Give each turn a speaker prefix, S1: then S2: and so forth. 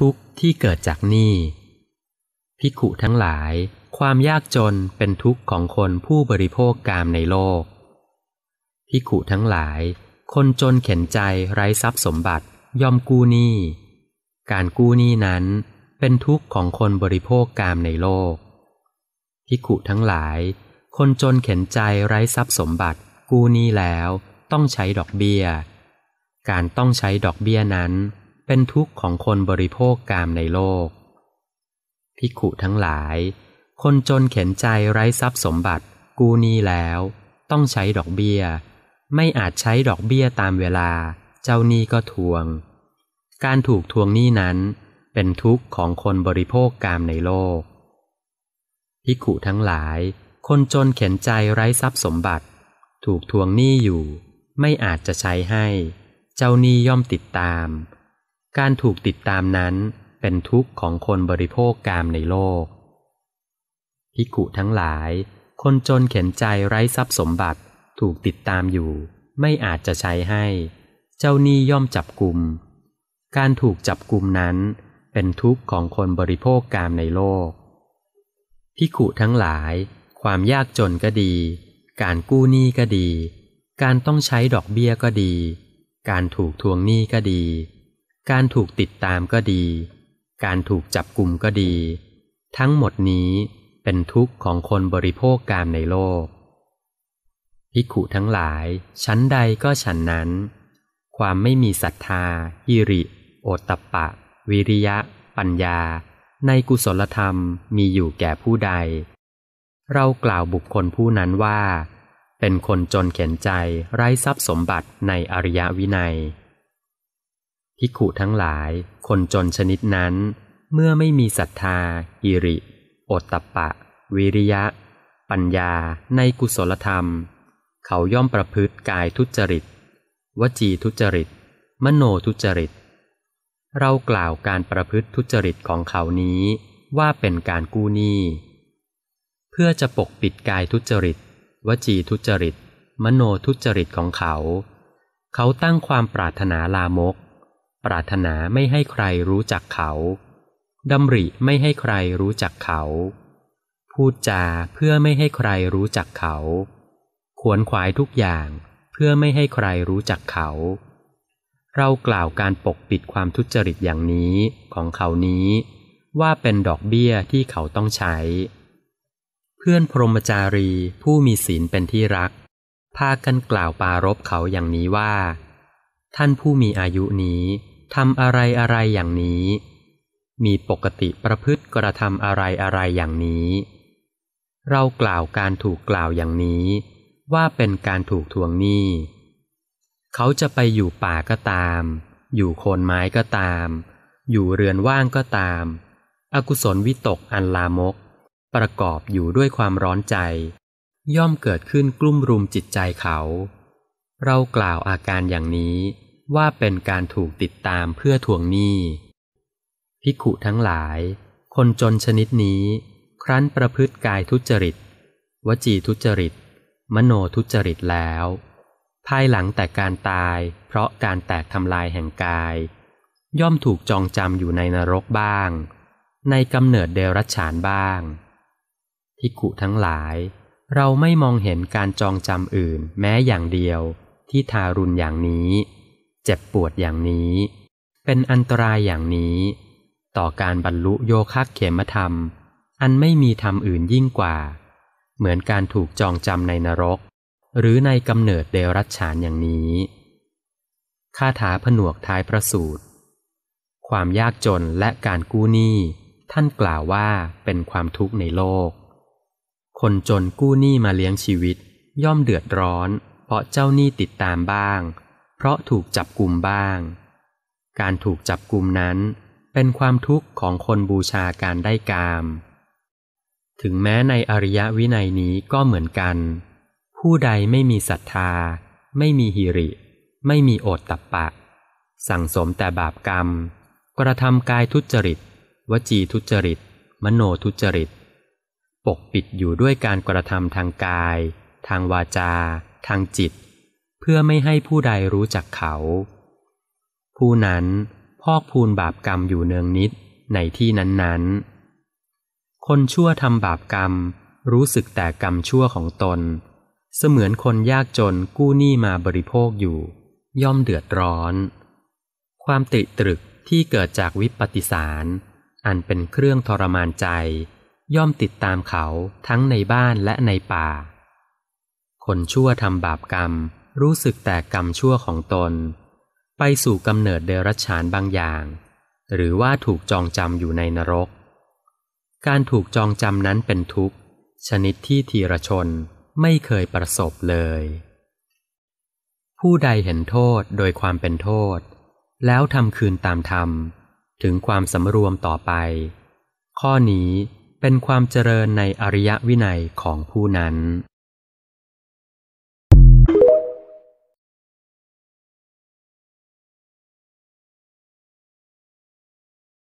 S1: ทุกข์ที่เกิดจากหนี้พิกุทั้งหลายความยากจนเป็นทุกข์ของคนผู้บริโภคกามในโลกพิกุทั้งหลาย คนจนเข็นใจไร้ทรัพย์สมบัติยอมกู้หนี้ การกู้หนี้นั้นเป็นทุกข์ของคนบริโภคกามในโลก พิกุทั้งหลาย คนจนเข็นใจไร้ทรัพย์สมบัติ กู้หนี้แล้วต้องใช้ดอกเบีย้ย การต้องใช้ดอกเบี้ยนั้นเป็นทุกข์ของคนบริโภคกามในโลก พิขุทั้งหลาย คนจนเข็นใจไร้ทรัพย์สมบัติ กูนี้แล้วต้องใช้ดอกเบีย้ย ไม่อาจใช้ดอกเบี้ยตามเวลาเจ้านี้ก็ทวง การถูกทวงนี้นั้นเป็นทุกข์ของคนบริโภคกามในโลก พิขุทั้งหลาย คนจนเข็นใจไร้ทรัพย์สมบัติ ถูกทวงหนี้ อยู่ ไม่อาจจะใช้ให้ เจ้าหนี้ย่อมติดตามการถูกติดตามนั้นเป็นทุกข์ของคนบริโภคกามในโลกพิกุทั้งหลาย คนจนเข็นใจไร้ทรัพย์สมบัติถูกติดตามอยู่ ไม่อาจจะใช้ให้ เจ้าหนี้ย่อมจับกลุ่ม การถูกจับกลุ่มนั้น เป็นทุกข์ของคนบริโภคกามในโลกพิกุทั้งหลายความยากจนก็ดี การกู้หนี้ก็ดี การต้องใช้ดอกเบี้ยก็ดี การถูกทวงหนี้ก็ดีการถูกติดตามก็ดี การถูกจับกลุ่มก็ดี ทั้งหมดนี้เป็นทุกข์ของคนบริโภคกามในโลก พิขุทั้งหลาย ชั้นใดก็ฉันนั้น ความไม่มีศรัทธาฮิริ โอตตะปะ วิริยะ ปัญญา ในกุศลธรรมมีอยู่แก่ผู้ใด เรากล่าวบุคคลผู้นั้นว่า เป็นคนจนเข็นใจไร้ทรัพย์สมบัติในอริยวินัยภิกขุทั้งหลายคนจนชนิดนั้น เมื่อไม่มีศรัทธา อิริ โอตตะปะ วิริยะ ปัญญา ในกุศลธรรม เขาย่อมประพฤติกายทุจริต วจีทุจริต มโนทุจริต เรากล่าวการประพฤติทุจริตของเขานี้ว่าเป็นการกู้หนี้เพื่อจะปกปิดกายทุจริตวจีทุจริต มโนทุจริตของเขา เขาตั้งความปรารถนาลามกปรารถนาไม่ให้ใครรู้จักเขาดำริไม่ให้ใครรู้จักเขา พูดจาเพื่อไม่ให้ใครรู้จักเขา ขวนขวายทุกอย่างเพื่อไม่ให้ใครรู้จักเขา เรากล่าวการปกปิดความทุจริตอย่างนี้ของเขานี้ว่าเป็นดอกเบี้ยที่เขาต้องใช้ เพื่อนพรหมจารีผู้มีศีลเป็นที่รัก พากันกล่าวปารบเขาอย่างนี้ว่า ท่านผู้มีอายุนี้ทำอะไรอะไรอย่างนี้ มีปกติประพฤติกระทำอะไรอะไรอย่างนี้ เรากล่าวการถูกกล่าวอย่างนี้ว่าเป็นการถูกทวงหนี้ เขาจะไปอยู่ป่าก็ตาม อยู่โคนไม้ก็ตาม อยู่เรือนว่างก็ตาม อกุศลวิตกอันลามกประกอบอยู่ด้วยความร้อนใจ ย่อมเกิดขึ้นกลุ่มรุมจิตใจเขา เรากล่าวอาการอย่างนี้ว่าเป็นการถูกติดตามเพื่อทวงหนี้ ภิกขุทั้งหลาย คนจนชนิดนี้ ครั้นประพฤติกายทุจริต วจีทุจริต มโนทุจริตแล้ว ภายหลังแต่การตายเพราะการแตกทำลายแห่งกาย ย่อมถูกจองจำอยู่ในนรกบ้าง ในกำเนิดเดรัจฉานบ้าง ภิกขุทั้งหลาย เราไม่มองเห็นการจองจำอื่นแม้อย่างเดียวที่ทารุณอย่างนี้เจ็บปวดอย่างนี้ เป็นอันตรายอย่างนี้ ต่อการบรรลุโยคะเขมธรรม อันไม่มีธรรมอื่นยิ่งกว่า เหมือนการถูกจองจำในนรก หรือในกำเนิดเดรัจฉานอย่างนี้คาถาผนวกท้ายพระสูตรความยากจนและการกู้หนี้ท่านกล่าวว่าเป็นความทุกข์ในโลก คนจนกู้หนี้มาเลี้ยงชีวิตย่อมเดือดร้อน เพราะเจ้าหนี้ติดตามบ้างเพราะถูกจับกลุ่มบ้าง การถูกจับกลุ่มนั้น เป็นความทุกข์ของคนบูชาการได้กาม ถึงแม้ในอริยวินัยนี้ก็เหมือนกัน ผู้ใดไม่มีศรัทธา ไม่มีหิริ ไม่มีโอตตับปะ สั่งสมแต่บาปกรรม กระทำกายทุจริต วจีทุจริต มโนทุจริต ปกปิดอยู่ด้วยการกระทำทางกาย ทางวาจา ทางจิตเพื่อไม่ให้ผู้ใดรู้จักเขา ผู้นั้นพอกพูนบาปกรรมอยู่เนืองนิดในที่นั้นนั้น คนชั่วทำบาปกรรม รู้สึกแต่กรรมชั่วของตน เสมือนคนยากจนกู้หนี้มาบริโภคอยู่ ย่อมเดือดร้อน ความติตรึกที่เกิดจากวิปฏิสาร อันเป็นเครื่องทรมานใจ ย่อมติดตามเขาทั้งในบ้านและในป่า คนชั่วทำบาปกรรมรู้สึกแต่กรรมชั่วของตน ไปสู่กำเนิดเดรัจฉานบางอย่าง หรือว่าถูกจองจำอยู่ในนรก การถูกจองจำนั้นเป็นทุกข์ ชนิดที่ทีรชนไม่เคยประสบเลย ผู้ใดเห็นโทษโดยความเป็นโทษ แล้วทำคืนตามธรรม ถึงความสำรวมต่อไป ข้อนี้เป็นความเจริญในอริยวินัยของผู้นั้น